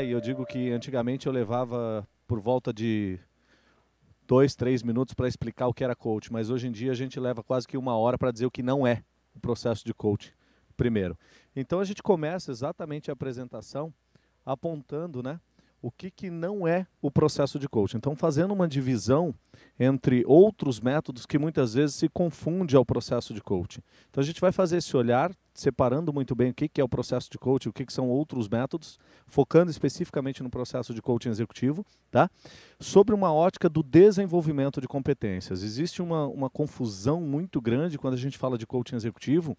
e eu digo que antigamente eu levava por volta de dois, três minutos para explicar o que era coach, mas hoje em dia a gente leva quase que uma hora para dizer o que não é o processo de coach primeiro. Então a gente começa exatamente a apresentação apontando, né, o que, que não é o processo de coaching. Então, fazendo uma divisão entre outros métodos que muitas vezes se confunde ao processo de coaching. Então, a gente vai fazer esse olhar separando muito bem o que, que é o processo de coaching, o que, que são outros métodos, focando especificamente no processo de coaching executivo, tá? sobre uma ótica do desenvolvimento de competências. Existe uma, uma confusão muito grande quando a gente fala de coaching executivo,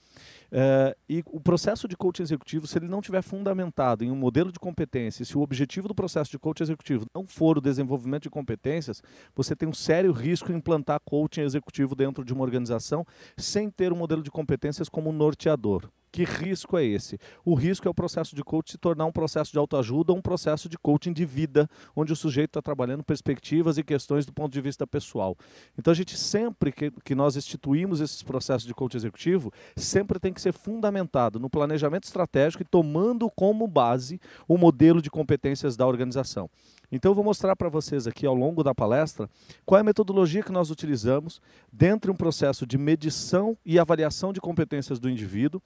eh, e o processo de coaching executivo, se ele não tiver fundamentado em um modelo de competências, se o objetivo do processo de coaching executivo não for o desenvolvimento de competências, você tem um sério risco em implantar coaching executivo dentro de uma organização sem ter um modelo de competências como norteador. Que risco é esse? O risco é o processo de coaching se tornar um processo de autoajuda ou um processo de coaching de vida, onde o sujeito está trabalhando perspectivas e questões do ponto de vista pessoal. Então, a gente sempre que, que nós instituímos esses processos de coaching executivo, sempre tem que ser fundamentado no planejamento estratégico e tomando como base o modelo de competências da organização. Então eu vou mostrar para vocês aqui ao longo da palestra qual é a metodologia que nós utilizamos dentro de um processo de medição e avaliação de competências do indivíduo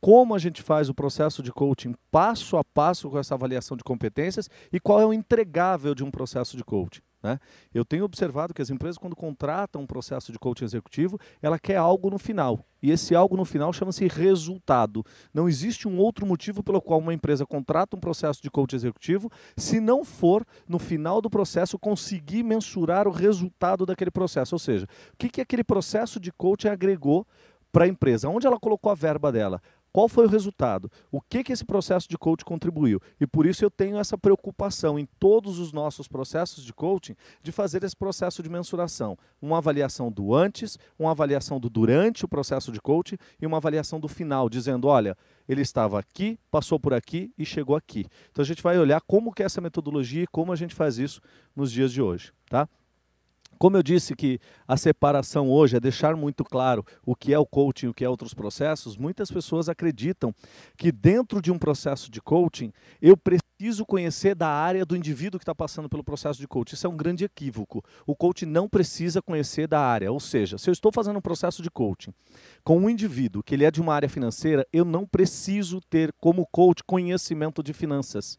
como a gente faz o processo de coaching passo a passo com essa avaliação de competências e qual é o entregável de um processo de coaching. Né? Eu tenho observado que as empresas, quando contratam um processo de coaching executivo, ela quer algo no final. E esse algo no final chama-se resultado. Não existe um outro motivo pelo qual uma empresa contrata um processo de coaching executivo se não for, no final do processo, conseguir mensurar o resultado daquele processo. Ou seja, o que, que aquele processo de coaching agregou para a empresa? Onde ela colocou a verba dela? Qual foi o resultado? O que, que esse processo de coaching contribuiu? E por isso eu tenho essa preocupação em todos os nossos processos de coaching de fazer esse processo de mensuração. Uma avaliação do antes, uma avaliação do durante o processo de coaching e uma avaliação do final, dizendo, olha, ele estava aqui, passou por aqui e chegou aqui. Então a gente vai olhar como que é essa metodologia e como a gente faz isso nos dias de hoje, tá? Como eu disse que a separação hoje é deixar muito claro o que é o coaching, o que é outros processos, muitas pessoas acreditam que dentro de um processo de coaching eu preciso conhecer da área do indivíduo que está passando pelo processo de coaching. Isso é um grande equívoco. O coaching não precisa conhecer da área. Ou seja, se eu estou fazendo um processo de coaching com um indivíduo que ele é de uma área financeira, eu não preciso ter como coach conhecimento de finanças.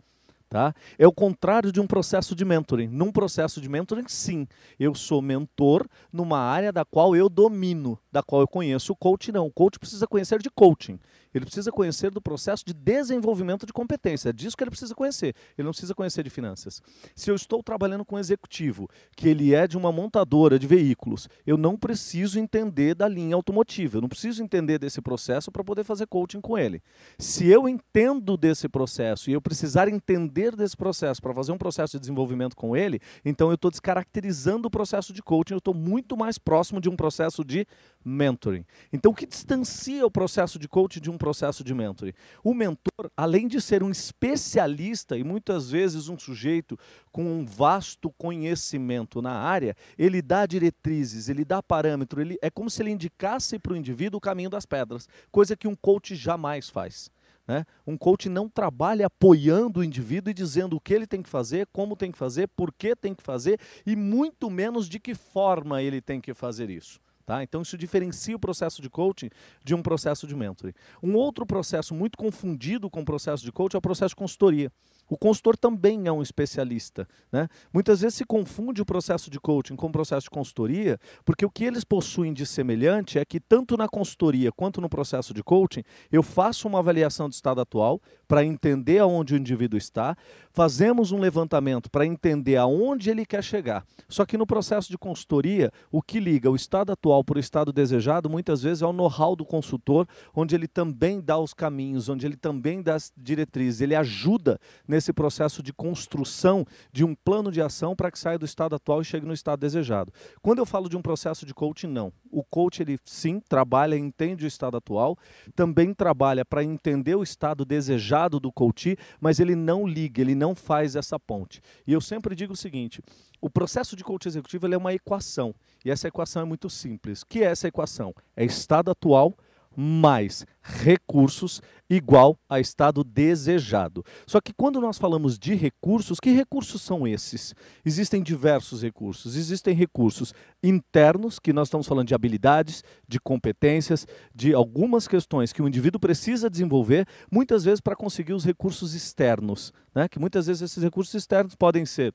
Tá? É o contrário de um processo de mentoring. Num processo de mentoring, sim, eu sou mentor numa área da qual eu domino, da qual eu conheço. O coach não. O coach precisa conhecer de coaching. Ele precisa conhecer do processo de desenvolvimento de competência. É disso que ele precisa conhecer. Ele não precisa conhecer de finanças. Se eu estou trabalhando com um executivo, que ele é de uma montadora de veículos, eu não preciso entender da linha automotiva. Eu não preciso entender desse processo para poder fazer coaching com ele. Se eu entendo desse processo e eu precisar entender desse processo para fazer um processo de desenvolvimento com ele, então eu estou descaracterizando o processo de coaching. Eu estou muito mais próximo de um processo de mentoring. Então, o que distancia o processo de coaching de um processo de mentoring. O mentor, além de ser um especialista e muitas vezes um sujeito com um vasto conhecimento na área, ele dá diretrizes, ele dá parâmetro, ele, é como se ele indicasse para o indivíduo o caminho das pedras, coisa que um coach jamais faz. Né? Um coach não trabalha apoiando o indivíduo e dizendo o que ele tem que fazer, como tem que fazer, por que tem que fazer e muito menos de que forma ele tem que fazer isso. Tá? Então, isso diferencia o processo de coaching de um processo de mentoring. Um outro processo muito confundido com o processo de coaching é o processo de consultoria. O consultor também é um especialista. Né? Muitas vezes se confunde o processo de coaching com o processo de consultoria, porque o que eles possuem de semelhante é que, tanto na consultoria quanto no processo de coaching, eu faço uma avaliação do estado atual para entender aonde o indivíduo está, fazemos um levantamento para entender aonde ele quer chegar. Só que no processo de consultoria, o que liga o estado atual para o estado desejado, muitas vezes é o know-how do consultor, onde ele também dá os caminhos, onde ele também dá as diretrizes, ele ajuda nesse nesse processo de construção de um plano de ação para que saia do estado atual e chegue no estado desejado. Quando eu falo de um processo de coaching, não. O coach, ele sim, trabalha, entende o estado atual, também trabalha para entender o estado desejado do coach, mas ele não liga, ele não faz essa ponte. E eu sempre digo o seguinte, o processo de coaching executivo é uma equação, e essa equação é muito simples. O que é essa equação? É estado atual mais recursos igual a estado desejado. Só que quando nós falamos de recursos, que recursos são esses? Existem diversos recursos. Existem recursos internos, que nós estamos falando de habilidades, de competências, de algumas questões que o indivíduo precisa desenvolver, muitas vezes para conseguir os recursos externos. Né? Que muitas vezes esses recursos externos podem ser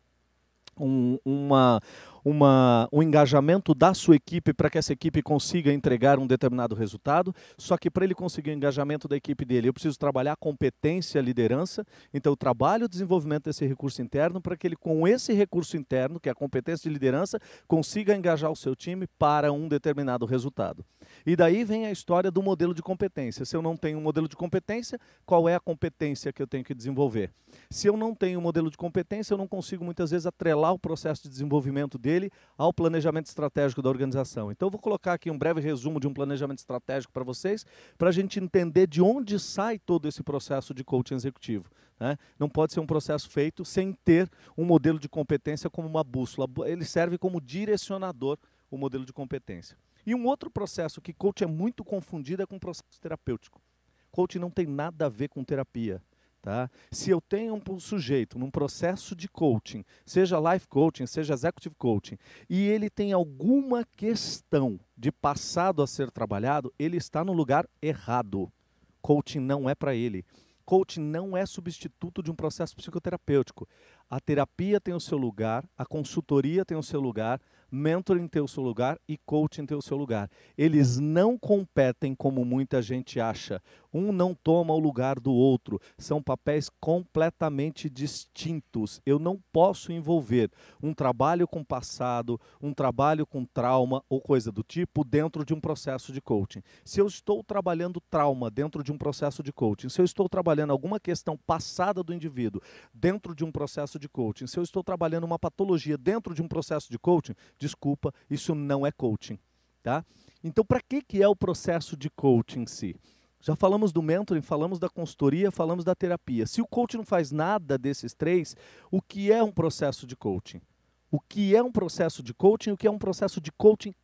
um, uma uma, um engajamento da sua equipe para que essa equipe consiga entregar um determinado resultado. Só que para ele conseguir o engajamento da equipe dele, eu preciso trabalhar competência, liderança. Então, eu trabalho o desenvolvimento desse recurso interno para que ele, com esse recurso interno, que é a competência de liderança, consiga engajar o seu time para um determinado resultado. E daí vem a história do modelo de competência. Se eu não tenho um modelo de competência, qual é a competência que eu tenho que desenvolver? Se eu não tenho um modelo de competência, eu não consigo muitas vezes atrelar o processo de desenvolvimento dele dele ao planejamento estratégico da organização. Então, eu vou colocar aqui um breve resumo de um planejamento estratégico para vocês, para a gente entender de onde sai todo esse processo de coaching executivo. Né? Não pode ser um processo feito sem ter um modelo de competência como uma bússola. Ele serve como direcionador o modelo de competência. E um outro processo que coaching é muito confundido é com o processo terapêutico. Coaching não tem nada a ver com terapia. Tá? Se eu tenho um sujeito num processo de coaching, seja life coaching, seja executive coaching, e ele tem alguma questão de passado a ser trabalhado, ele está no lugar errado. Coaching não é para ele. Coaching não é substituto de um processo psicoterapêutico. A terapia tem o seu lugar, a consultoria tem o seu lugar, mentoring tem o seu lugar e coaching tem o seu lugar. Eles não competem como muita gente acha. Um não toma o lugar do outro. São papéis completamente distintos. Eu não posso envolver um trabalho com passado, um trabalho com trauma ou coisa do tipo dentro de um processo de coaching. Se eu estou trabalhando trauma dentro de um processo de coaching, se eu estou trabalhando alguma questão passada do indivíduo dentro de um processo processo de coaching. Se eu estou trabalhando uma patologia dentro de um processo de coaching, desculpa, isso não é coaching, tá? Então, para que, que é o processo de coaching em si? Já falamos do mentoring, falamos da consultoria, falamos da terapia. Se o coaching não faz nada desses três, o que é um processo de coaching? O que é um processo de coaching? O que é um processo de coaching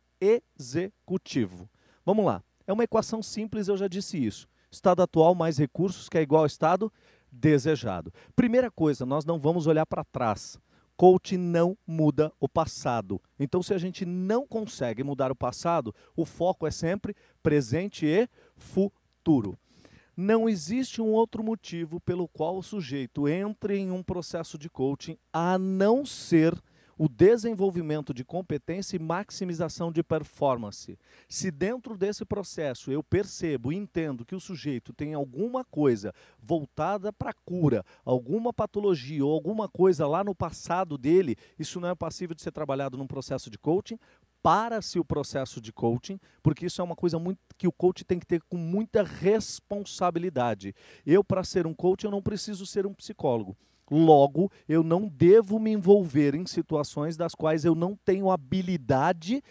executivo? Vamos lá. É uma equação simples, eu já disse isso. Estado atual mais recursos, que é igual ao estado desejado. Primeira coisa, nós não vamos olhar para trás. Coach não muda o passado. Então, se a gente não consegue mudar o passado, o foco é sempre presente e futuro. Não existe um outro motivo pelo qual o sujeito entre em um processo de coaching a não ser o desenvolvimento de competência e maximização de performance. Se dentro desse processo eu percebo e entendo que o sujeito tem alguma coisa voltada para cura, alguma patologia ou alguma coisa lá no passado dele, isso não é passível de ser trabalhado num processo de coaching, para-se o processo de coaching, porque isso é uma coisa muito, que o coach tem que ter com muita responsabilidade. Eu, para ser um coach, eu não preciso ser um psicólogo. Logo, eu não devo me envolver em situações das quais eu não tenho habilidade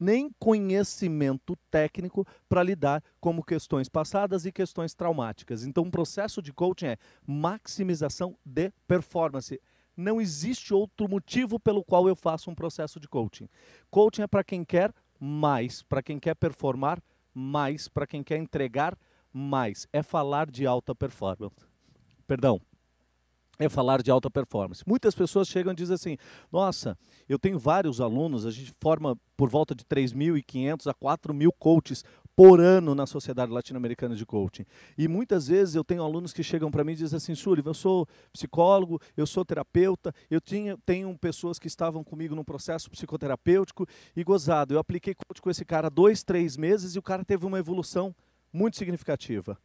nem conhecimento técnico para lidar como questões passadas e questões traumáticas. Então, o processo de coaching é maximização de performance. Não existe outro motivo pelo qual eu faço um processo de coaching. Coaching é para quem quer mais, para quem quer performar mais, para quem quer entregar mais. É falar de alta performance. Perdão, é falar de alta performance. Muitas pessoas chegam e dizem assim: nossa, eu tenho vários alunos, a gente forma por volta de 3.500 a 4.000 coaches por ano na Sociedade Latino-Americana de Coaching. E muitas vezes eu tenho alunos que chegam para mim e dizem assim, Súlio, eu sou psicólogo, eu sou terapeuta, eu tinha, tenho pessoas que estavam comigo num processo psicoterapêutico e gozado, eu apliquei coaching com esse cara dois, três meses e o cara teve uma evolução muito significativa.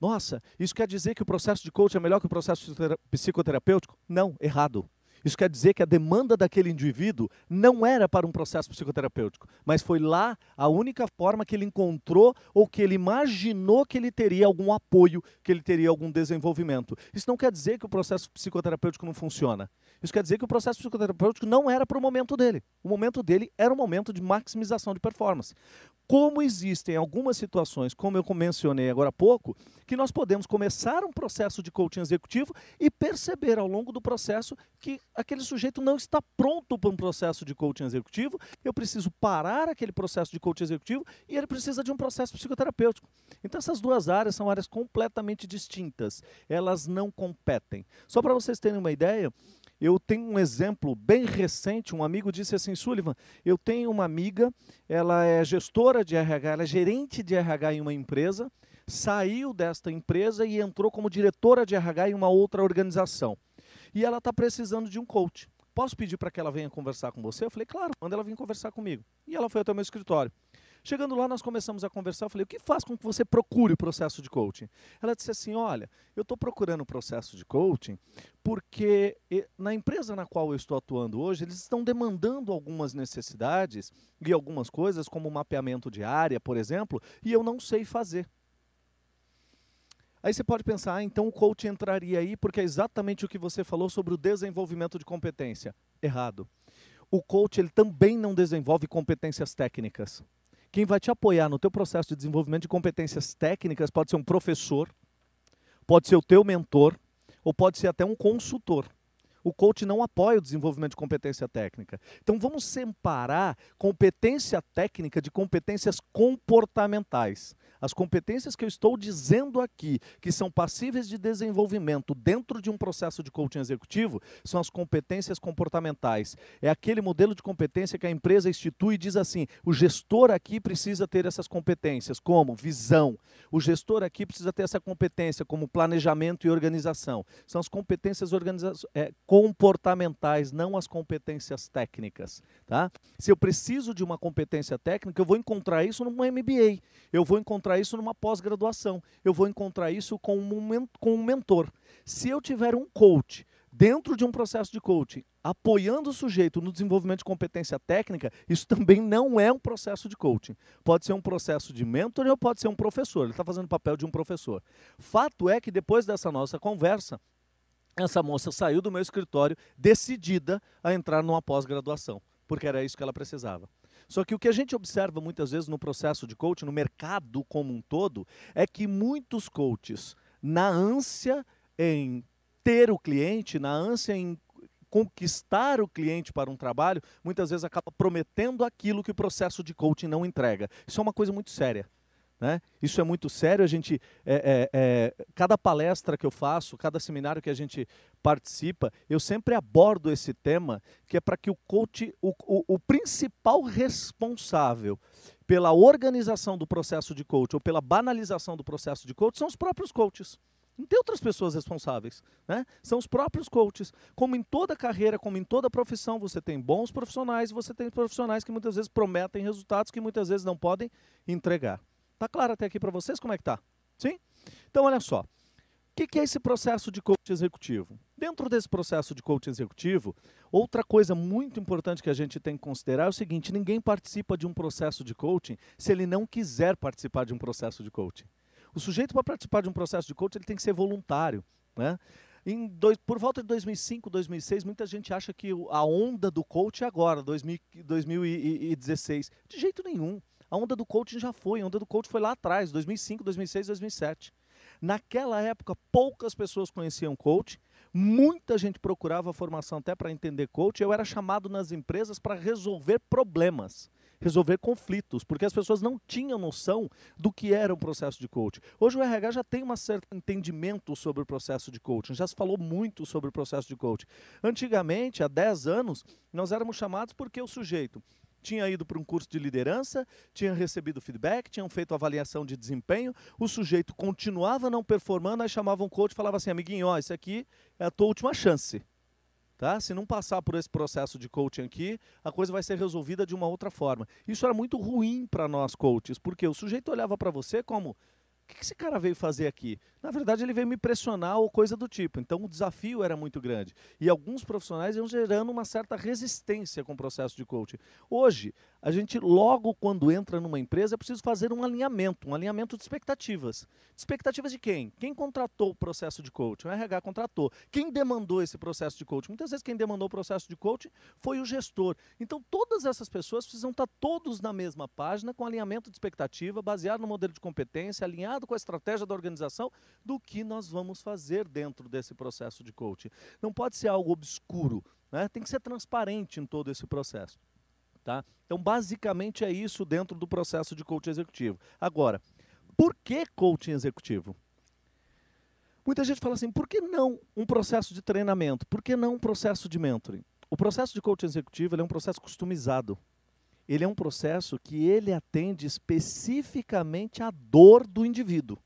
Nossa, isso quer dizer que o processo de coaching é melhor que o processo psicoterapêutico? Não, errado. Isso quer dizer que a demanda daquele indivíduo não era para um processo psicoterapêutico, mas foi lá a única forma que ele encontrou ou que ele imaginou que ele teria algum apoio, que ele teria algum desenvolvimento. Isso não quer dizer que o processo psicoterapêutico não funciona. Isso quer dizer que o processo psicoterapêutico não era para o momento dele. O momento dele era um momento de maximização de performance. Como existem algumas situações, como eu mencionei agora há pouco, que nós podemos começar um processo de coaching executivo e perceber ao longo do processo que aquele sujeito não está pronto para um processo de coaching executivo. Eu preciso parar aquele processo de coaching executivo e ele precisa de um processo psicoterapêutico. Então essas duas áreas são áreas completamente distintas. Elas não competem. Só para vocês terem uma ideia, eu tenho um exemplo bem recente, um amigo disse assim, Sullivan, eu tenho uma amiga, ela é gestora de RH, ela é gerente de RH em uma empresa, saiu desta empresa e entrou como diretora de RH em uma outra organização. E ela está precisando de um coach. Posso pedir para que ela venha conversar com você? Eu falei, claro, manda ela vir conversar comigo. E ela foi até o meu escritório. Chegando lá, nós começamos a conversar. Eu falei, o que faz com que você procure o processo de coaching? Ela disse assim: olha, eu estou procurando o processo de coaching porque na empresa na qual eu estou atuando hoje, eles estão demandando algumas necessidades e algumas coisas, como mapeamento de área, por exemplo, e eu não sei fazer. Aí você pode pensar, ah, então o coach entraria aí porque é exatamente o que você falou sobre o desenvolvimento de competência. Errado. O coach ele também não desenvolve competências técnicas. Quem vai te apoiar no teu processo de desenvolvimento de competências técnicas pode ser um professor, pode ser o teu mentor ou pode ser até um consultor. O coach não apoia o desenvolvimento de competência técnica. Então vamos separar competência técnica de competências comportamentais. As competências que eu estou dizendo aqui, que são passíveis de desenvolvimento dentro de um processo de coaching executivo, são as competências comportamentais. É aquele modelo de competência que a empresa institui e diz assim: o gestor aqui precisa ter essas competências, como visão. O gestor aqui precisa ter essa competência, como planejamento e organização. São as competências organiza é, comportamentais, não as competências técnicas. Tá? Se eu preciso de uma competência técnica, eu vou encontrar isso numa MBA. Eu vou encontrar encontrar isso numa pós-graduação, eu vou encontrar isso com um, com um mentor. Se eu tiver um coach dentro de um processo de coaching, apoiando o sujeito no desenvolvimento de competência técnica, isso também não é um processo de coaching. Pode ser um processo de mentor, ou pode ser um professor. Ele está fazendo o papel de um professor. Fato é que depois dessa nossa conversa, essa moça saiu do meu escritório decidida a entrar numa pós-graduação, porque era isso que ela precisava. Só que o que a gente observa muitas vezes no processo de coaching, no mercado como um todo, é que muitos coaches, na ânsia em ter o cliente, na ânsia em conquistar o cliente para um trabalho, muitas vezes acaba prometendo aquilo que o processo de coaching não entrega. Isso é uma coisa muito séria. Né? Isso é muito sério. A gente, é, é, é, cada palestra que eu faço, cada seminário que a gente participa, eu sempre abordo esse tema, que é para que o coach, o, o, o, principal responsável pela organização do processo de coach ou pela banalização do processo de coach são os próprios coaches. Não tem outras pessoas responsáveis, né? São os próprios coaches. Como em toda carreira, como em toda profissão, você tem bons profissionais, e você tem profissionais que muitas vezes prometem resultados que muitas vezes não podem entregar. Tá claro até aqui para vocês como é que tá? Sim? Então olha só. O que, que é esse processo de coach executivo? Dentro desse processo de coach executivo, outra coisa muito importante que a gente tem que considerar é o seguinte: ninguém participa de um processo de coaching se ele não quiser participar de um processo de coaching. O sujeito para participar de um processo de coaching ele tem que ser voluntário, né? Dois, por volta de 2005, 2006, muita gente acha que a onda do coach é agora, 2000, 2016. De jeito nenhum. A onda do coaching já foi, a onda do coaching foi lá atrás, 2005, 2006, 2007. Naquela época, poucas pessoas conheciam coach, muita gente procurava formação até para entender coach. Eu era chamado nas empresas para resolver problemas, resolver conflitos, porque as pessoas não tinham noção do que era o processo de coach. Hoje o RH já tem um certo entendimento sobre o processo de coaching, já se falou muito sobre o processo de coaching. Antigamente, há 10 anos, nós éramos chamados porque o sujeito tinha ido para um curso de liderança, tinha recebido feedback, tinham feito avaliação de desempenho, o sujeito continuava não performando, aí chamavam um coach e falava assim, amiguinho, ó, isso aqui é a tua última chance. Tá? Se não passar por esse processo de coaching aqui, a coisa vai ser resolvida de uma outra forma. Isso era muito ruim para nós coaches, porque o sujeito olhava para você como o que esse cara veio fazer aqui? Na verdade, ele veio me pressionar ou coisa do tipo. Então, o desafio era muito grande. E alguns profissionais iam gerando uma certa resistência com o processo de coaching. Hoje, a gente logo quando entra numa empresa é preciso fazer um alinhamento, um alinhamento de expectativas. Expectativas de quem? Quem contratou o processo de coaching? O RH contratou. Quem demandou esse processo de coaching? Muitas vezes quem demandou o processo de coaching foi o gestor. Então todas essas pessoas precisam estar todos na mesma página, com alinhamento de expectativa, baseado no modelo de competência, alinhado com a estratégia da organização, do que nós vamos fazer dentro desse processo de coaching. Não pode ser algo obscuro, né? tem que ser transparente em todo esse processo. Tá? Então, basicamente é isso dentro do processo de coaching executivo. Agora, por que coaching executivo? Muita gente fala assim, por que não um processo de treinamento? Por que não um processo de mentoring? O processo de coaching executivo é um processo customizado. Ele é um processo que ele atende especificamente à dor do indivíduo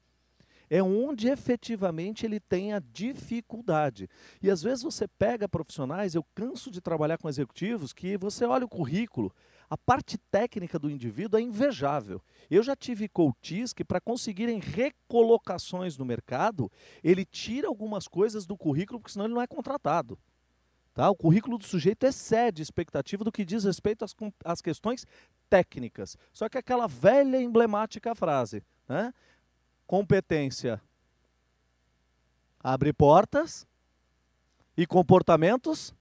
é onde efetivamente ele tem a dificuldade. E às vezes você pega profissionais, eu canso de trabalhar com executivos que você olha o currículo, a parte técnica do indivíduo é invejável. Eu já tive coaches que, para conseguirem recolocações no mercado, ele tira algumas coisas do currículo, porque senão ele não é contratado. Tá? O currículo do sujeito excede a expectativa do que diz respeito às, às questões técnicas. Só que aquela velha emblemática frase, né? competência abre portas e comportamentos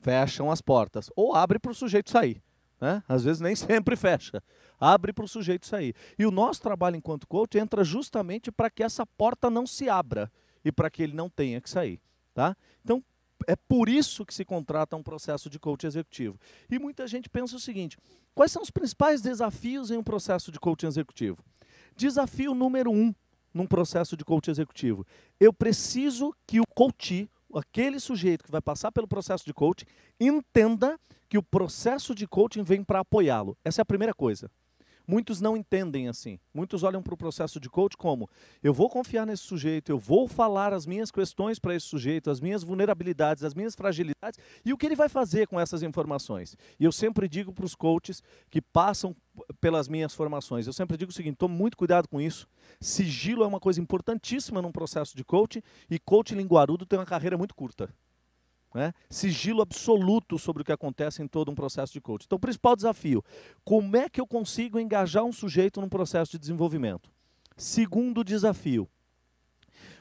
fecham as portas ou abre para o sujeito sair. Né? Às vezes nem sempre fecha, abre para o sujeito sair. E o nosso trabalho enquanto coach entra justamente para que essa porta não se abra e para que ele não tenha que sair. Tá? Então, é por isso que se contrata um processo de coach executivo. E muita gente pensa o seguinte: quais são os principais desafios em um processo de coaching executivo? Desafio número um num processo de coach executivo. Eu preciso que o coach, aquele sujeito que vai passar pelo processo de coaching, entenda que o processo de coaching vem para apoiá-lo. Essa é a primeira coisa. Muitos não entendem assim. Muitos olham para o processo de coach como: eu vou confiar nesse sujeito, eu vou falar as minhas questões para esse sujeito, as minhas vulnerabilidades, as minhas fragilidades e o que ele vai fazer com essas informações. E eu sempre digo para os coaches que passam pelas minhas formações, eu sempre digo o seguinte: tome muito cuidado com isso. Sigilo é uma coisa importantíssima num processo de coaching e coaching linguarudo tem uma carreira muito curta. Né? Sigilo absoluto sobre o que acontece em todo um processo de coaching. Então, o principal desafio: como é que eu consigo engajar um sujeito num processo de desenvolvimento? Segundo desafio: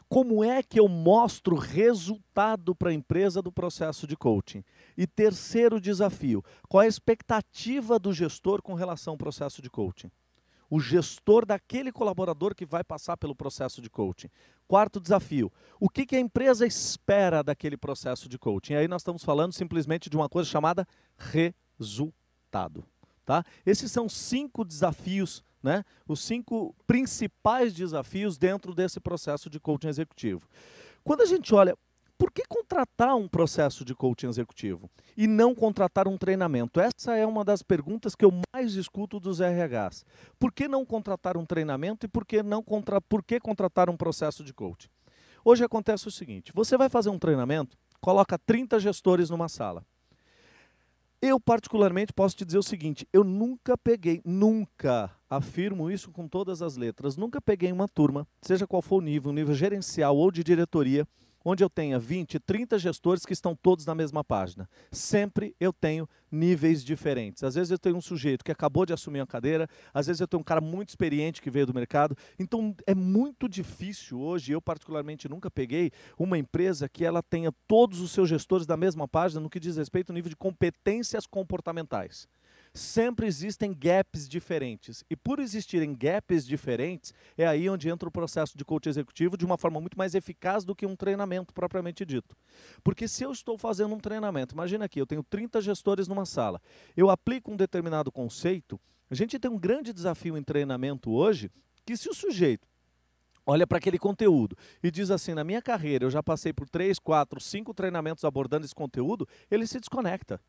como é que eu mostro resultado para a empresa do processo de coaching? E terceiro desafio: qual é a expectativa do gestor com relação ao processo de coaching? o gestor daquele colaborador que vai passar pelo processo de coaching. Quarto desafio: o que, que a empresa espera daquele processo de coaching? aí nós estamos falando simplesmente de uma coisa chamada resultado. Tá? Esses são cinco desafios, né? os cinco principais desafios dentro desse processo de coaching executivo. Quando a gente olha por que contratar um processo de coaching executivo e não contratar um treinamento? Essa é uma das perguntas que eu mais escuto dos RHs. Por que não contratar um treinamento e por que, não contra... por que contratar um processo de coaching? Hoje acontece o seguinte: você vai fazer um treinamento, coloca 30 gestores numa sala. Eu, particularmente, posso te dizer o seguinte: eu nunca peguei, nunca, afirmo isso com todas as letras, nunca peguei uma turma, seja qual for o nível, nível gerencial ou de diretoria, onde eu tenha 20, 30 gestores que estão todos na mesma página. Sempre eu tenho níveis diferentes. Às vezes eu tenho um sujeito que acabou de assumir uma cadeira, às vezes eu tenho um cara muito experiente que veio do mercado. Então é muito difícil hoje, eu particularmente nunca peguei uma empresa que ela tenha todos os seus gestores da mesma página no que diz respeito ao nível de competências comportamentais sempre existem gaps diferentes. E por existirem gaps diferentes, é aí onde entra o processo de coach executivo de uma forma muito mais eficaz do que um treinamento propriamente dito. Porque se eu estou fazendo um treinamento, imagina aqui, eu tenho 30 gestores numa sala, eu aplico um determinado conceito, a gente tem um grande desafio em treinamento hoje, que se o sujeito olha para aquele conteúdo e diz assim: na minha carreira eu já passei por três, quatro, cinco treinamentos abordando esse conteúdo, ele se desconecta.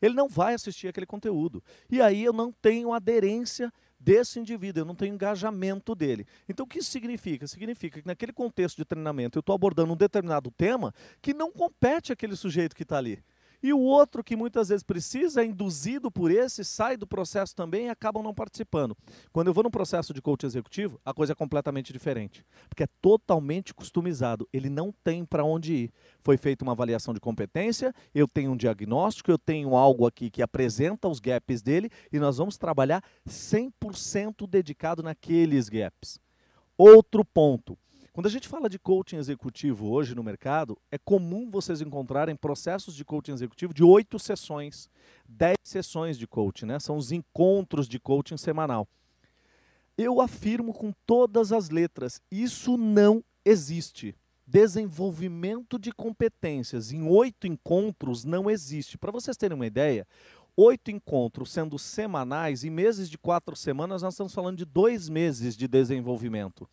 Ele não vai assistir aquele conteúdo. E aí eu não tenho aderência desse indivíduo, eu não tenho engajamento dele. Então o que isso significa? Significa que naquele contexto de treinamento eu estou abordando um determinado tema que não compete aquele sujeito que está ali. E o outro que muitas vezes precisa, é induzido por esse, sai do processo também e acabam não participando. Quando eu vou num processo de coach executivo, a coisa é completamente diferente, porque é totalmente customizado, ele não tem para onde ir. Foi feita uma avaliação de competência, eu tenho um diagnóstico, eu tenho algo aqui que apresenta os gaps dele e nós vamos trabalhar 100% dedicado naqueles gaps. Outro ponto, quando a gente fala de coaching executivo hoje no mercado, é comum vocês encontrarem processos de coaching executivo de oito sessões, dez sessões de coaching, né? São os encontros de coaching semanal. Eu afirmo com todas as letras, isso não existe. Desenvolvimento de competências em oito encontros não existe. Para vocês terem uma ideia, oito encontros sendo semanais e meses de quatro semanas, nós estamos falando de dois meses de desenvolvimento.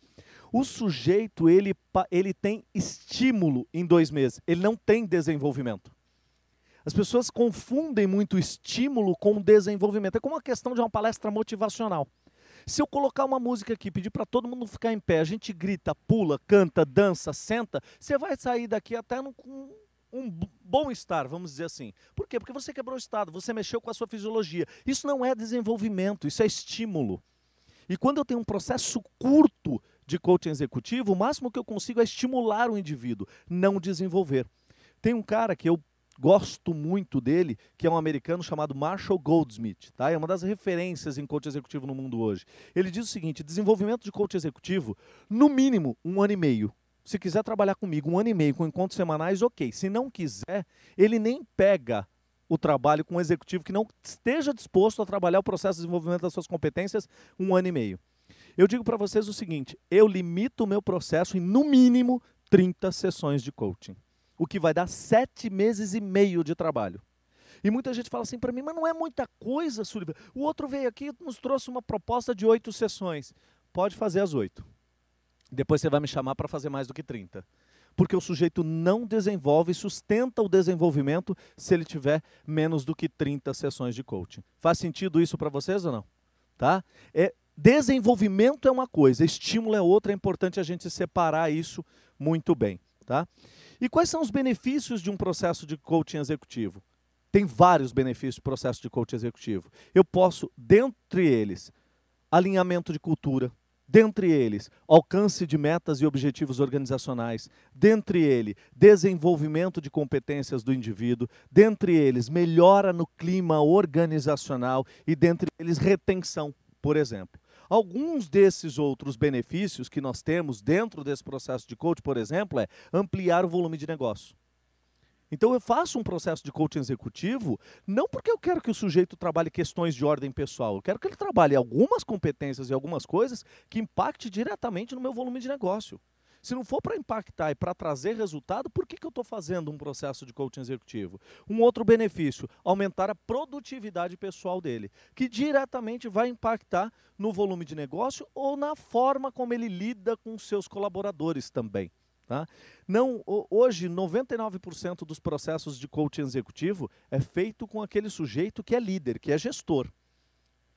O sujeito ele, ele tem estímulo em dois meses, ele não tem desenvolvimento. As pessoas confundem muito estímulo com desenvolvimento. É como a questão de uma palestra motivacional. Se eu colocar uma música aqui, pedir para todo mundo ficar em pé, a gente grita, pula, canta, dança, senta, você vai sair daqui até com um, um bom estar, vamos dizer assim. Por quê? Porque você quebrou o estado, você mexeu com a sua fisiologia. Isso não é desenvolvimento, isso é estímulo. E quando eu tenho um processo curto de coaching executivo, o máximo que eu consigo é estimular o indivíduo, não desenvolver. Tem um cara que eu gosto muito dele, que é um americano chamado Marshall Goldsmith, tá? É uma das referências em coach executivo no mundo hoje. Ele diz o seguinte: desenvolvimento de coach executivo, no mínimo um ano e meio. Se quiser trabalhar comigo um ano e meio com encontros semanais, ok. Se não quiser, ele nem pega o trabalho com um executivo que não esteja disposto a trabalhar o processo de desenvolvimento das suas competências um ano e meio. Eu digo para vocês o seguinte: eu limito o meu processo em no mínimo 30 sessões de coaching, o que vai dar sete meses e meio de trabalho. E muita gente fala assim para mim, mas não é muita coisa, Sullivan. O outro veio aqui e nos trouxe uma proposta de oito sessões. Pode fazer as oito. Depois você vai me chamar para fazer mais do que 30. Porque o sujeito não desenvolve, sustenta o desenvolvimento se ele tiver menos do que 30 sessões de coaching. Faz sentido isso para vocês ou não? Tá? É, Desenvolvimento é uma coisa, estímulo é outra, é importante a gente separar isso muito bem. Tá? E quais são os benefícios de um processo de coaching executivo? Tem vários benefícios do processo de coaching executivo. Eu posso, dentre eles, alinhamento de cultura, dentre eles, alcance de metas e objetivos organizacionais, dentre ele, desenvolvimento de competências do indivíduo, dentre eles, melhora no clima organizacional e dentre eles, retenção, por exemplo. Alguns desses outros benefícios que nós temos dentro desse processo de coaching, por exemplo, é ampliar o volume de negócio. Então eu faço um processo de coaching executivo não porque eu quero que o sujeito trabalhe questões de ordem pessoal, eu quero que ele trabalhe algumas competências e algumas coisas que impacte diretamente no meu volume de negócio. Se não for para impactar e para trazer resultado, por que, que eu estou fazendo um processo de coaching executivo? Um outro benefício, aumentar a produtividade pessoal dele, que diretamente vai impactar no volume de negócio ou na forma como ele lida com seus colaboradores também. Tá? Não, hoje, 99% dos processos de coaching executivo é feito com aquele sujeito que é líder, que é gestor.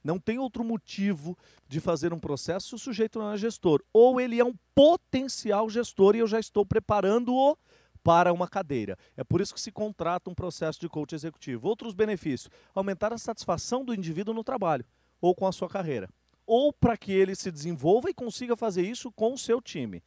Não tem outro motivo de fazer um processo se o sujeito não é gestor. Ou ele é um potencial gestor e eu já estou preparando-o para uma cadeira. É por isso que se contrata um processo de coach executivo. Outros benefícios: aumentar a satisfação do indivíduo no trabalho ou com a sua carreira, ou para que ele se desenvolva e consiga fazer isso com o seu time.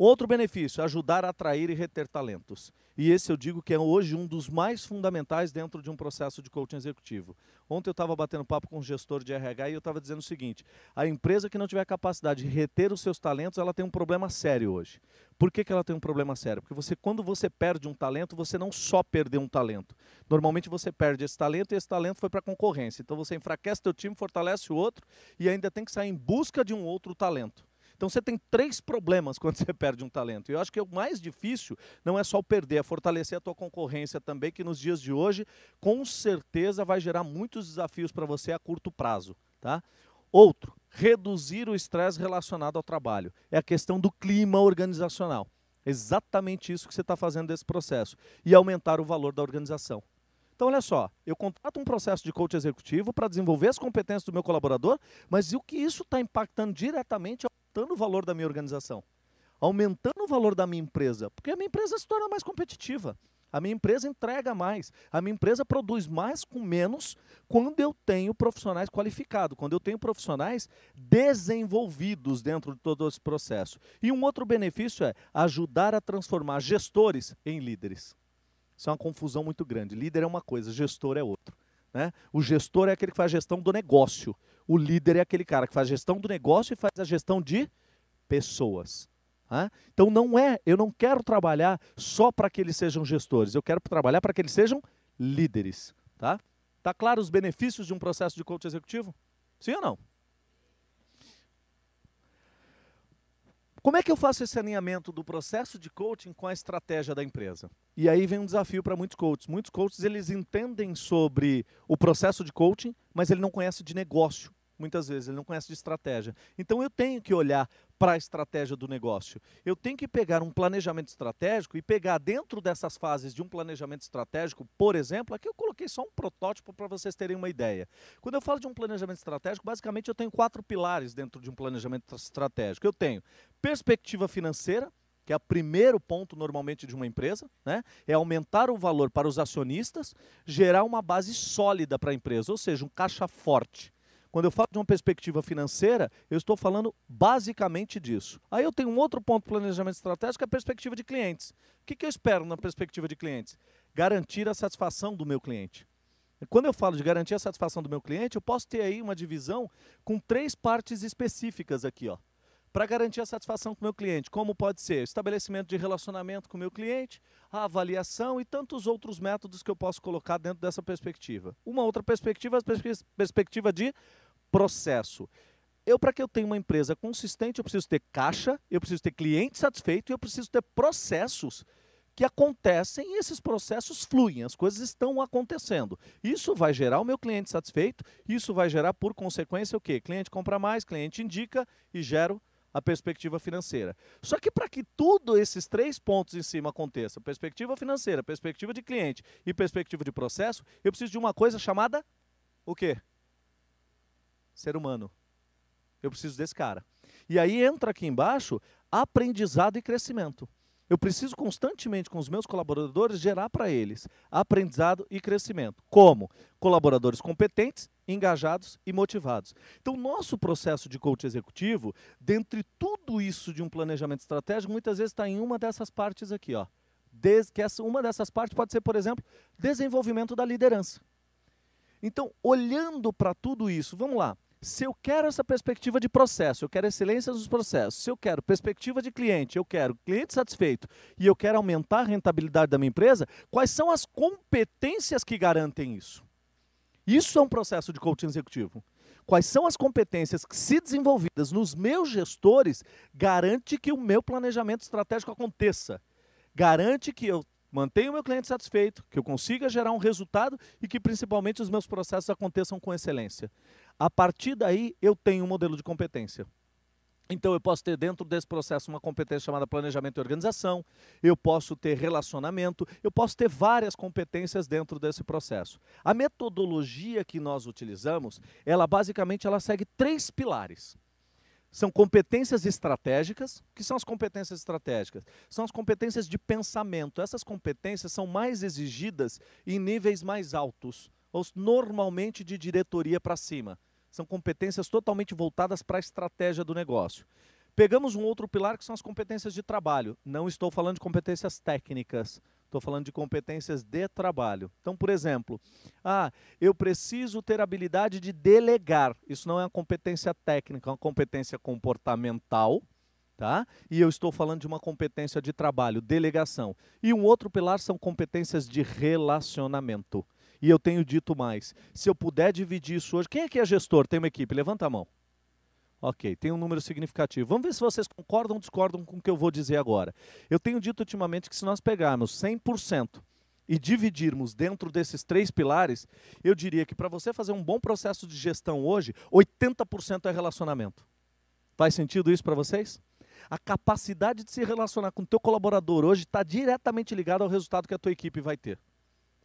Outro benefício, ajudar a atrair e reter talentos. E esse eu digo que é hoje um dos mais fundamentais dentro de um processo de coaching executivo. Ontem eu estava batendo papo com um gestor de RH e eu estava dizendo o seguinte: a empresa que não tiver capacidade de reter os seus talentos, ela tem um problema sério hoje. Por que, que ela tem um problema sério? Porque você, quando você perde um talento, você não só perdeu um talento. Normalmente você perde esse talento e esse talento foi para a concorrência. Então você enfraquece seu time, fortalece o outro e ainda tem que sair em busca de um outro talento. Então você tem três problemas quando você perde um talento. E eu acho que o mais difícil não é só o perder, é fortalecer a tua concorrência também, que nos dias de hoje, com certeza, vai gerar muitos desafios para você a curto prazo. Tá? Outro, reduzir o estresse relacionado ao trabalho. É a questão do clima organizacional. Exatamente isso que você está fazendo nesse processo. E aumentar o valor da organização. Então, olha só, eu contrato um processo de coach executivo para desenvolver as competências do meu colaborador, mas o que isso está impactando diretamente, aumentando o valor da minha organização? Aumentando o valor da minha empresa, porque a minha empresa se torna mais competitiva. A minha empresa entrega mais, a minha empresa produz mais com menos quando eu tenho profissionais qualificados, quando eu tenho profissionais desenvolvidos dentro de todo esse processo. E um outro benefício é ajudar a transformar gestores em líderes. Isso é uma confusão muito grande. Líder é uma coisa, gestor é outro. Né? O gestor é aquele que faz a gestão do negócio. O líder é aquele cara que faz a gestão do negócio e faz a gestão de pessoas. Né? Então não é, eu não quero trabalhar só para que eles sejam gestores, eu quero trabalhar para que eles sejam líderes. Tá? tá claro os benefícios de um processo de coach executivo? Sim ou não? Como é que eu faço esse alinhamento do processo de coaching com a estratégia da empresa? E aí vem um desafio para muitos coaches. Muitos coaches eles entendem sobre o processo de coaching, mas ele não conhece de negócio. Muitas vezes ele não conhece de estratégia. Então eu tenho que olhar para a estratégia do negócio. Eu tenho que pegar um planejamento estratégico e pegar dentro dessas fases de um planejamento estratégico, por exemplo, aqui eu coloquei só um protótipo para vocês terem uma ideia. Quando eu falo de um planejamento estratégico, basicamente eu tenho quatro pilares dentro de um planejamento estratégico. Eu tenho perspectiva financeira, que é o primeiro ponto normalmente de uma empresa, né? é aumentar o valor para os acionistas, gerar uma base sólida para a empresa, ou seja, um caixa forte. Quando eu falo de uma perspectiva financeira, eu estou falando basicamente disso. Aí eu tenho um outro ponto do planejamento estratégico, que é a perspectiva de clientes. O que eu espero na perspectiva de clientes? Garantir a satisfação do meu cliente. Quando eu falo de garantir a satisfação do meu cliente, eu posso ter aí uma divisão com três partes específicas aqui, ó para garantir a satisfação com o meu cliente. Como pode ser? Estabelecimento de relacionamento com o meu cliente, a avaliação e tantos outros métodos que eu posso colocar dentro dessa perspectiva. Uma outra perspectiva é a perspectiva de processo. Eu, para que eu tenha uma empresa consistente, eu preciso ter caixa, eu preciso ter cliente satisfeito e eu preciso ter processos que acontecem e esses processos fluem, as coisas estão acontecendo. Isso vai gerar o meu cliente satisfeito, isso vai gerar, por consequência, o quê? Cliente compra mais, cliente indica e gero a perspectiva financeira. Só que para que tudo esses três pontos em cima aconteça, perspectiva financeira, perspectiva de cliente e perspectiva de processo, eu preciso de uma coisa chamada o quê? Ser humano. Eu preciso desse cara. E aí entra aqui embaixo aprendizado e crescimento. Eu preciso constantemente com os meus colaboradores gerar para eles aprendizado e crescimento. Como? Colaboradores competentes, engajados e motivados. Então, nosso processo de coach executivo, dentre tudo isso de um planejamento estratégico, muitas vezes está em uma dessas partes aqui, ó. Des que essa, uma dessas partes pode ser, por exemplo, desenvolvimento da liderança. Então, olhando para tudo isso, vamos lá. Se eu quero essa perspectiva de processo, eu quero excelência nos processos, se eu quero perspectiva de cliente, eu quero cliente satisfeito e eu quero aumentar a rentabilidade da minha empresa, quais são as competências que garantem isso? Isso é um processo de coaching executivo. Quais são as competências que, se desenvolvidas nos meus gestores, garante que o meu planejamento estratégico aconteça? Garante que eu Mantenho o meu cliente satisfeito, que eu consiga gerar um resultado e que principalmente os meus processos aconteçam com excelência. A partir daí, eu tenho um modelo de competência. Então, eu posso ter dentro desse processo uma competência chamada planejamento e organização, eu posso ter relacionamento, eu posso ter várias competências dentro desse processo. A metodologia que nós utilizamos, ela basicamente ela segue três pilares. São competências estratégicas. O que são as competências estratégicas? São as competências de pensamento. Essas competências são mais exigidas em níveis mais altos, ou normalmente de diretoria para cima. São competências totalmente voltadas para a estratégia do negócio. Pegamos um outro pilar que são as competências de trabalho. Não estou falando de competências técnicas. Estou falando de competências de trabalho. Então, por exemplo, ah, eu preciso ter habilidade de delegar. Isso não é uma competência técnica, é uma competência comportamental, tá? E eu estou falando de uma competência de trabalho, delegação. E um outro pilar são competências de relacionamento. E eu tenho dito mais, se eu puder dividir isso hoje, quem aqui é gestor, tem uma equipe, levanta a mão. Ok, tem um número significativo. Vamos ver se vocês concordam ou discordam com o que eu vou dizer agora. Eu tenho dito ultimamente que se nós pegarmos 100% e dividirmos dentro desses três pilares, eu diria que para você fazer um bom processo de gestão hoje, 80% é relacionamento. Faz sentido isso para vocês? A capacidade de se relacionar com o teu colaborador hoje está diretamente ligada ao resultado que a tua equipe vai ter.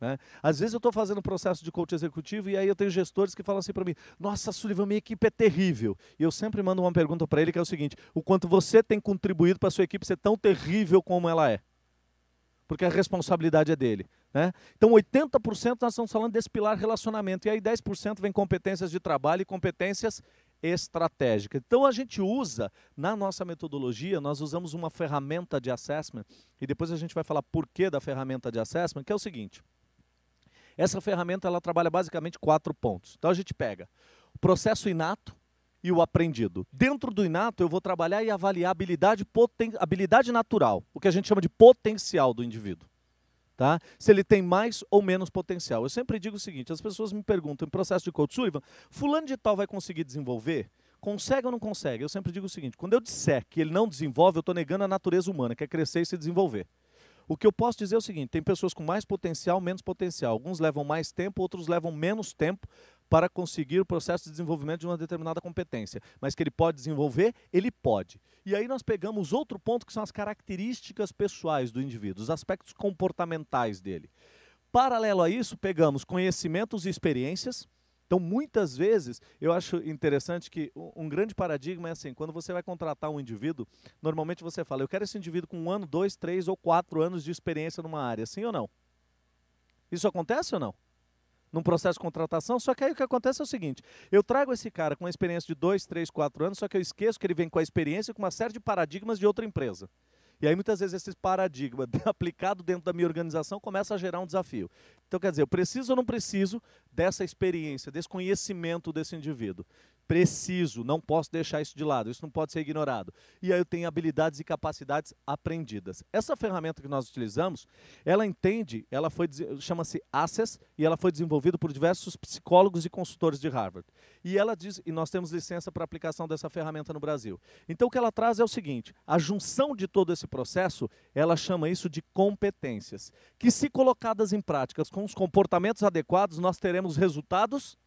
Né? Às vezes eu estou fazendo um processo de coach executivo e aí eu tenho gestores que falam assim para mim: Nossa, Sullivan, minha equipe é terrível. E eu sempre mando uma pergunta para ele que é o seguinte: O quanto você tem contribuído para a sua equipe ser tão terrível como ela é? Porque a responsabilidade é dele. Né? Então, 80% nós estamos falando desse pilar relacionamento. E aí, 10% vem competências de trabalho e competências estratégicas. Então, a gente usa, na nossa metodologia, nós usamos uma ferramenta de assessment. E depois a gente vai falar por que da ferramenta de assessment, que é o seguinte. Essa ferramenta ela trabalha basicamente quatro pontos. Então a gente pega o processo inato e o aprendido. Dentro do inato eu vou trabalhar e avaliar a habilidade, poten habilidade natural, o que a gente chama de potencial do indivíduo. Tá? Se ele tem mais ou menos potencial. Eu sempre digo o seguinte, as pessoas me perguntam em processo de coach Sullivan, fulano de tal vai conseguir desenvolver? Consegue ou não consegue? Eu sempre digo o seguinte, quando eu disser que ele não desenvolve, eu estou negando a natureza humana, que é crescer e se desenvolver. O que eu posso dizer é o seguinte: tem pessoas com mais potencial, menos potencial. Alguns levam mais tempo, outros levam menos tempo para conseguir o processo de desenvolvimento de uma determinada competência. Mas que ele pode desenvolver, ele pode. E aí nós pegamos outro ponto que são as características pessoais do indivíduo, os aspectos comportamentais dele. Paralelo a isso, pegamos conhecimentos e experiências, então, muitas vezes, eu acho interessante que um grande paradigma é assim: quando você vai contratar um indivíduo, normalmente você fala, eu quero esse indivíduo com um ano, dois, três ou quatro anos de experiência numa área, sim ou não? Isso acontece ou não? num processo de contratação, só que aí o que acontece é o seguinte: eu trago esse cara com uma experiência de dois três quatro anos, só que eu esqueço que ele vem com a experiência e com uma série de paradigmas de outra empresa. E aí muitas vezes esse paradigma aplicado dentro da minha organização começa a gerar um desafio. Então quer dizer, eu preciso ou não preciso dessa experiência, desse conhecimento desse indivíduo preciso, não posso deixar isso de lado, isso não pode ser ignorado. E aí eu tenho habilidades e capacidades aprendidas. Essa ferramenta que nós utilizamos, ela entende, ela foi chama-se Access e ela foi desenvolvida por diversos psicólogos e consultores de Harvard. E ela diz, e nós temos licença para aplicação dessa ferramenta no Brasil. Então o que ela traz é o seguinte, a junção de todo esse processo, ela chama isso de competências, que se colocadas em práticas com os comportamentos adequados, nós teremos resultados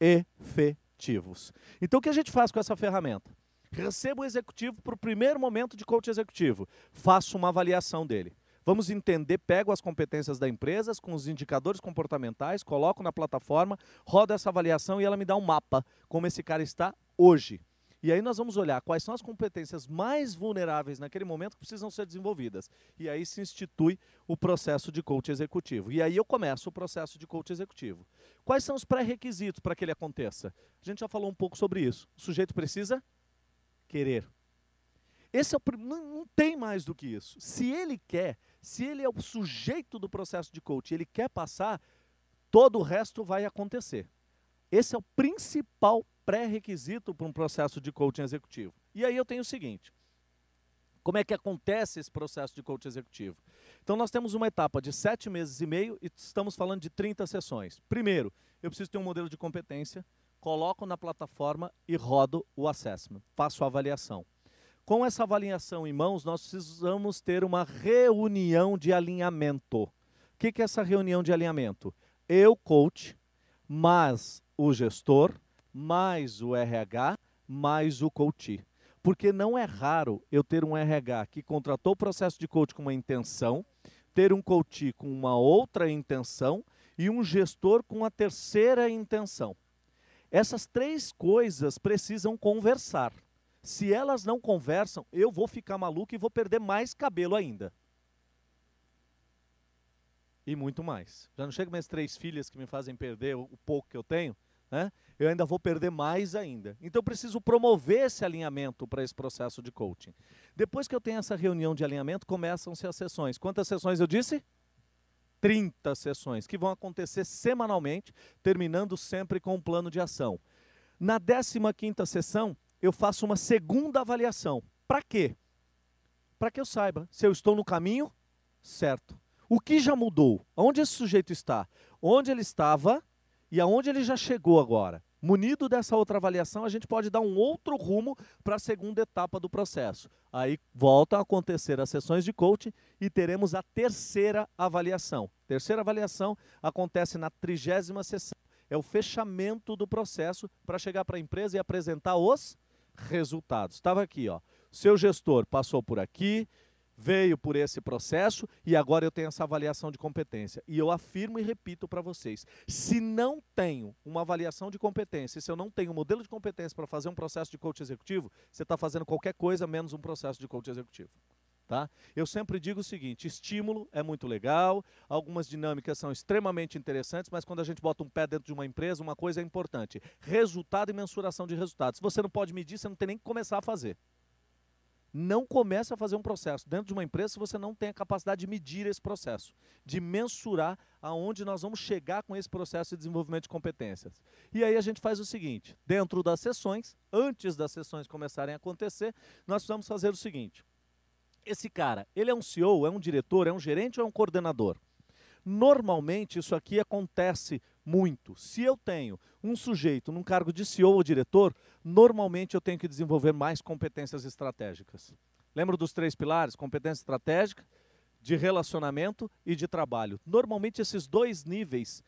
efetivos executivos. Então, o que a gente faz com essa ferramenta? Recebo o executivo para o primeiro momento de coach executivo. Faço uma avaliação dele. Vamos entender, pego as competências da empresa com os indicadores comportamentais, coloco na plataforma, rodo essa avaliação e ela me dá um mapa como esse cara está hoje. E aí nós vamos olhar quais são as competências mais vulneráveis naquele momento que precisam ser desenvolvidas. E aí se institui o processo de coach executivo. E aí eu começo o processo de coach executivo. Quais são os pré-requisitos para que ele aconteça? A gente já falou um pouco sobre isso. O sujeito precisa querer. Esse é o não tem mais do que isso. Se ele quer, se ele é o sujeito do processo de coach, ele quer passar, todo o resto vai acontecer. Esse é o principal pré-requisito para um processo de coaching executivo. E aí eu tenho o seguinte: como é que acontece esse processo de coaching executivo? Então, nós temos uma etapa de sete meses e meio e estamos falando de 30 sessões. Primeiro, eu preciso ter um modelo de competência, coloco na plataforma e rodo o assessment, faço a avaliação. Com essa avaliação em mãos, nós precisamos ter uma reunião de alinhamento. O que, que é essa reunião de alinhamento? Eu, coach, mas o gestor, mais o RH, mais o coach. Porque não é raro eu ter um RH que contratou o processo de coach com uma intenção, ter um coach com uma outra intenção e um gestor com a terceira intenção. Essas três coisas precisam conversar. Se elas não conversam, eu vou ficar maluco e vou perder mais cabelo ainda. E muito mais. Já não chega minhas três filhas que me fazem perder o pouco que eu tenho, né? eu ainda vou perder mais ainda. Então, eu preciso promover esse alinhamento para esse processo de coaching. Depois que eu tenho essa reunião de alinhamento, começam-se as sessões. Quantas sessões eu disse? 30 sessões, que vão acontecer semanalmente, terminando sempre com um plano de ação. Na 15ª sessão, eu faço uma segunda avaliação. Para quê? Para que eu saiba se eu estou no caminho certo. O que já mudou? Onde esse sujeito está? Onde ele estava e aonde ele já chegou agora? Munido dessa outra avaliação, a gente pode dar um outro rumo para a segunda etapa do processo. Aí voltam a acontecer as sessões de coaching e teremos a terceira avaliação. Terceira avaliação acontece na trigésima sessão. É o fechamento do processo para chegar para a empresa e apresentar os resultados. Estava aqui, ó. Seu gestor passou por aqui, veio por esse processo e agora eu tenho essa avaliação de competência. E eu afirmo e repito para vocês: se não tenho uma avaliação de competência, se eu não tenho um modelo de competência para fazer um processo de coach executivo, você está fazendo qualquer coisa menos um processo de coach executivo. Tá? Eu sempre digo o seguinte: estímulo é muito legal, algumas dinâmicas são extremamente interessantes, mas quando a gente bota um pé dentro de uma empresa, uma coisa é importante: resultado e mensuração de resultados. Se você não pode medir, você não tem nem que começar a fazer não começa a fazer um processo dentro de uma empresa se você não tem a capacidade de medir esse processo, de mensurar aonde nós vamos chegar com esse processo de desenvolvimento de competências. E aí a gente faz o seguinte: dentro das sessões, antes das sessões começarem a acontecer, nós precisamos fazer o seguinte. Esse cara, ele é um CEO, é um diretor, é um gerente ou é um coordenador? Normalmente isso aqui acontece muito. Se eu tenho um sujeito num cargo de CEO ou diretor, normalmente eu tenho que desenvolver mais competências estratégicas. Lembra dos três pilares? Competência estratégica, de relacionamento e de trabalho. Normalmente esses dois níveis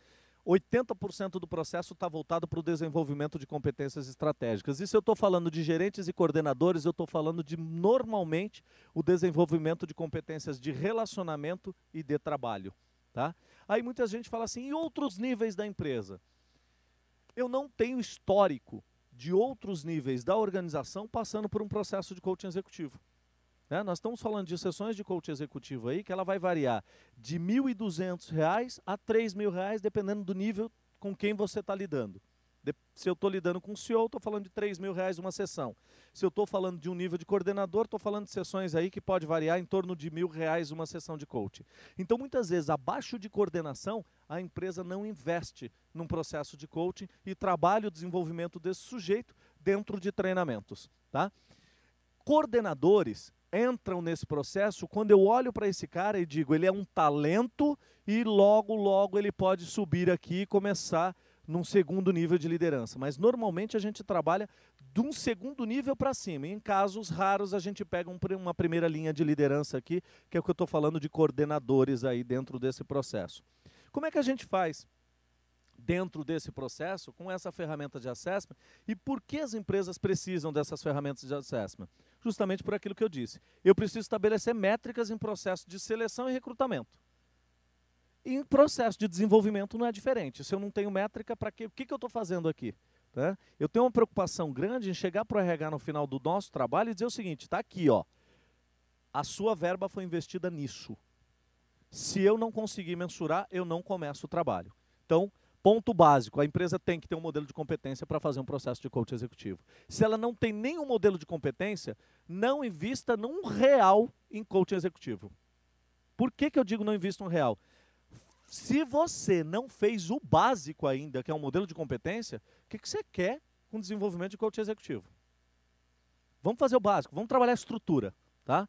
80% do processo está voltado para o desenvolvimento de competências estratégicas. E se eu estou falando de gerentes e coordenadores, eu estou falando de, normalmente, o desenvolvimento de competências de relacionamento e de trabalho. Tá? Aí muita gente fala assim, e outros níveis da empresa? Eu não tenho histórico de outros níveis da organização passando por um processo de coaching executivo. Né? Nós estamos falando de sessões de coaching executivo aí, que ela vai variar de R$ 1.200 a R$ 3.000, dependendo do nível com quem você está lidando. Se eu estou lidando com o CEO, estou falando de 3 mil reais uma sessão. Se eu estou falando de um nível de coordenador, estou falando de sessões aí que pode variar em torno de mil reais uma sessão de coaching. Então, muitas vezes, abaixo de coordenação, a empresa não investe num processo de coaching e trabalha o desenvolvimento desse sujeito dentro de treinamentos. Tá? Coordenadores entram nesse processo quando eu olho para esse cara e digo, ele é um talento e logo, logo ele pode subir aqui e começar a num segundo nível de liderança. Mas normalmente a gente trabalha de um segundo nível para cima. Em casos raros, a gente pega um, uma primeira linha de liderança aqui, que é o que eu estou falando de coordenadores aí dentro desse processo. Como é que a gente faz? dentro desse processo com essa ferramenta de assessment e por que as empresas precisam dessas ferramentas de assessment? Justamente por aquilo que eu disse. Eu preciso estabelecer métricas em processo de seleção e recrutamento. E em processo de desenvolvimento não é diferente. Se eu não tenho métrica, para que, o que, que eu estou fazendo aqui? Né? Eu tenho uma preocupação grande em chegar para o RH no final do nosso trabalho e dizer o seguinte, está aqui, ó, a sua verba foi investida nisso. Se eu não conseguir mensurar, eu não começo o trabalho. Então, ponto básico, a empresa tem que ter um modelo de competência para fazer um processo de coach executivo. Se ela não tem nenhum modelo de competência, não invista num real em coaching executivo. Por que, que eu digo não invista um real? Se você não fez o básico ainda, que é um modelo de competência, o que, que você quer com desenvolvimento de coaching executivo? Vamos fazer o básico, vamos trabalhar a estrutura. Tá?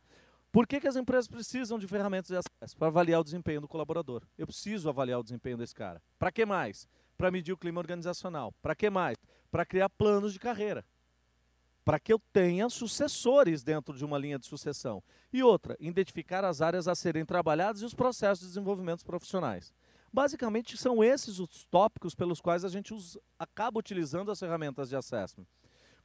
Por que, que as empresas precisam de ferramentas de acesso? Para avaliar o desempenho do colaborador. Eu preciso avaliar o desempenho desse cara. Para que mais? Para medir o clima organizacional. Para que mais? Para criar planos de carreira para que eu tenha sucessores dentro de uma linha de sucessão. E outra, identificar as áreas a serem trabalhadas e os processos de desenvolvimento profissionais. Basicamente, são esses os tópicos pelos quais a gente usa, acaba utilizando as ferramentas de assessment.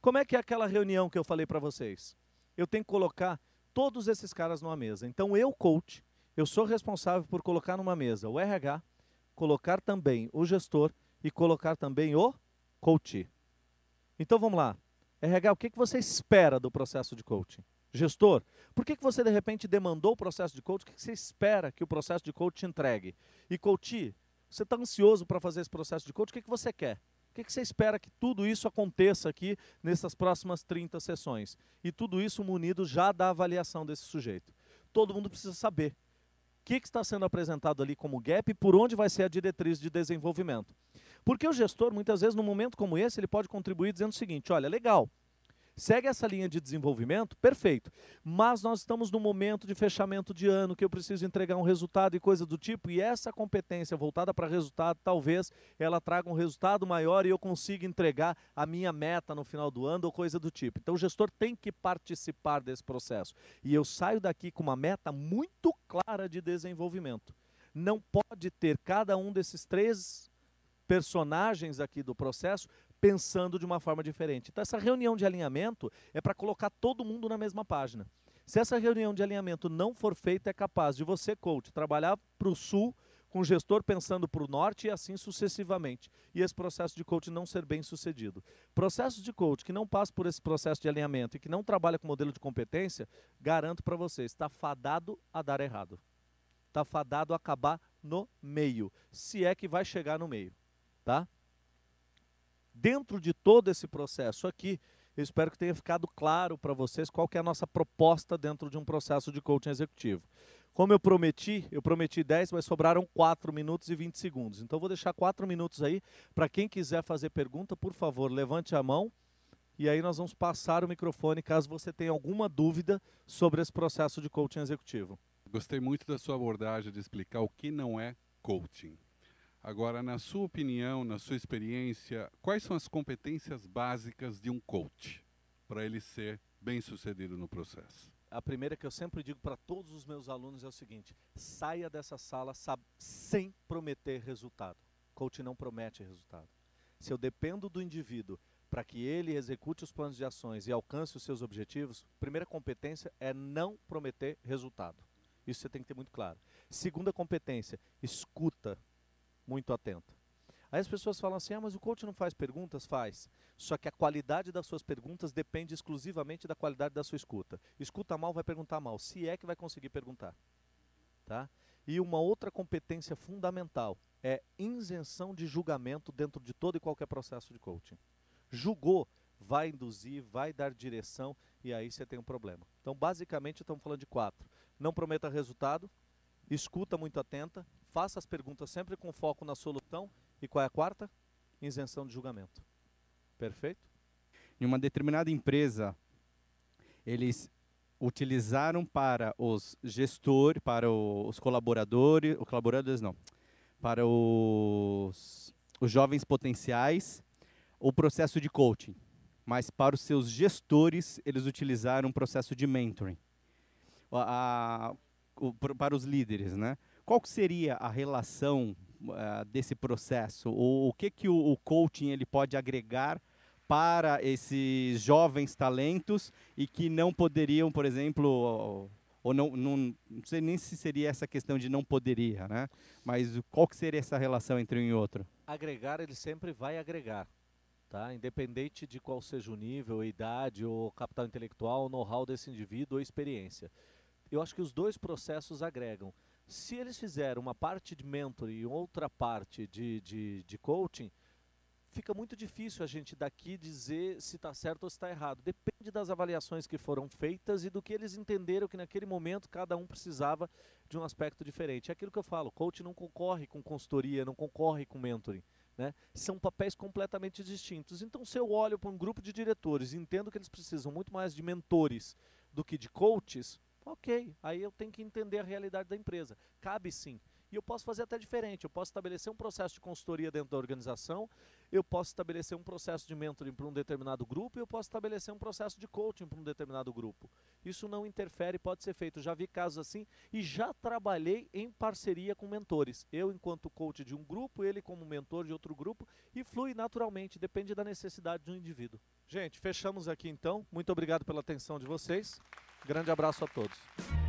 Como é que é aquela reunião que eu falei para vocês? Eu tenho que colocar todos esses caras numa mesa. Então, eu, coach, eu sou responsável por colocar numa mesa o RH, colocar também o gestor e colocar também o coach. Então, vamos lá. RH, o que, que você espera do processo de coaching? Gestor, por que, que você de repente demandou o processo de coaching? O que, você espera que o processo de coaching entregue? E coach, você está ansioso para fazer esse processo de coaching? O que, que você quer? O que, que você espera que tudo isso aconteça aqui nessas próximas 30 sessões? E tudo isso munido já da avaliação desse sujeito. Todo mundo precisa saber o que, que está sendo apresentado ali como gap e por onde vai ser a diretriz de desenvolvimento. Porque o gestor, muitas vezes, num momento como esse, ele pode contribuir dizendo o seguinte: olha, legal, segue essa linha de desenvolvimento, perfeito. Mas nós estamos no momento de fechamento de ano que eu preciso entregar um resultado e coisa do tipo, e essa competência voltada para resultado, talvez ela traga um resultado maior e eu consiga entregar a minha meta no final do ano ou coisa do tipo. Então o gestor tem que participar desse processo. E eu saio daqui com uma meta muito clara de desenvolvimento. Não pode ter cada um desses três personagens aqui do processo pensando de uma forma diferente. Então, essa reunião de alinhamento é para colocar todo mundo na mesma página. Se essa reunião de alinhamento não for feita, é capaz de você, coach, trabalhar para o sul com o gestor pensando para o norte e assim sucessivamente. E esse processo de coach não ser bem sucedido. Processos de coach que não passam por esse processo de alinhamento e que não trabalha com modelo de competência, garanto para você, está fadado a dar errado. Está fadado a acabar no meio, se é que vai chegar no meio tá? Dentro de todo esse processo aqui, eu espero que tenha ficado claro para vocês qual que é a nossa proposta dentro de um processo de coaching executivo. Como eu prometi, eu prometi 10, mas sobraram 4 minutos e 20 segundos. Então vou deixar 4 minutos aí para quem quiser fazer pergunta, por favor, levante a mão. E aí nós vamos passar o microfone caso você tenha alguma dúvida sobre esse processo de coaching executivo. Gostei muito da sua abordagem de explicar o que não é coaching. Agora, na sua opinião, na sua experiência, quais são as competências básicas de um coach para ele ser bem sucedido no processo? A primeira que eu sempre digo para todos os meus alunos é o seguinte: saia dessa sala sem prometer resultado. Coach não promete resultado. Se eu dependo do indivíduo para que ele execute os planos de ações e alcance os seus objetivos, primeira competência é não prometer resultado. Isso você tem que ter muito claro. Segunda competência, escuta muito atento. Aí as pessoas falam assim: ah, mas o coach não faz perguntas? Faz. Só que a qualidade das suas perguntas depende exclusivamente da qualidade da sua escuta. Escuta mal, vai perguntar mal, se é que vai conseguir perguntar. Tá? E uma outra competência fundamental é isenção de julgamento dentro de todo e qualquer processo de coaching. Julgou, vai induzir, vai dar direção e aí você tem um problema. Então, basicamente, estamos falando de quatro. Não prometa resultado, escuta muito atenta, Faça as perguntas sempre com foco na solução. E qual é a quarta? Isenção de julgamento. Perfeito? Em uma determinada empresa, eles utilizaram para os gestores, para os colaboradores, os colaboradores não, para os, os jovens potenciais, o processo de coaching. Mas para os seus gestores, eles utilizaram um processo de mentoring. A, a, o, para os líderes, né? qual seria a relação uh, desse processo? O, o que, que o, o, coaching ele pode agregar para esses jovens talentos e que não poderiam, por exemplo, ou não, não, não sei nem se seria essa questão de não poderia, né? Mas qual que seria essa relação entre um e outro? Agregar, ele sempre vai agregar tá? Independente de qual seja o nível, idade o capital intelectual, o know-how desse indivíduo ou experiência. Eu acho que os dois processos agregam. Se eles fizerem uma parte de mentoring e outra parte de, de, de coaching, fica muito difícil a gente daqui dizer se está certo ou se está errado. Depende das avaliações que foram feitas e do que eles entenderam que naquele momento cada um precisava de um aspecto diferente. É aquilo que eu falo, coaching não concorre com consultoria, não concorre com mentoring. Né? São papéis completamente distintos. Então, se eu olho para um grupo de diretores e entendo que eles precisam muito mais de mentores do que de coaches, Ok, aí eu tenho que entender a realidade da empresa. Cabe sim. E eu posso fazer até diferente. Eu posso estabelecer um processo de consultoria dentro da organização, eu posso estabelecer um processo de mentoring para um determinado grupo e eu posso estabelecer um processo de coaching para um determinado grupo. Isso não interfere, pode ser feito. Eu já vi casos assim e já trabalhei em parceria com mentores. Eu, enquanto coach de um grupo, ele como mentor de outro grupo e flui naturalmente, depende da necessidade do indivíduo. Gente, fechamos aqui então. Muito obrigado pela atenção de vocês. Grande abraço a todos.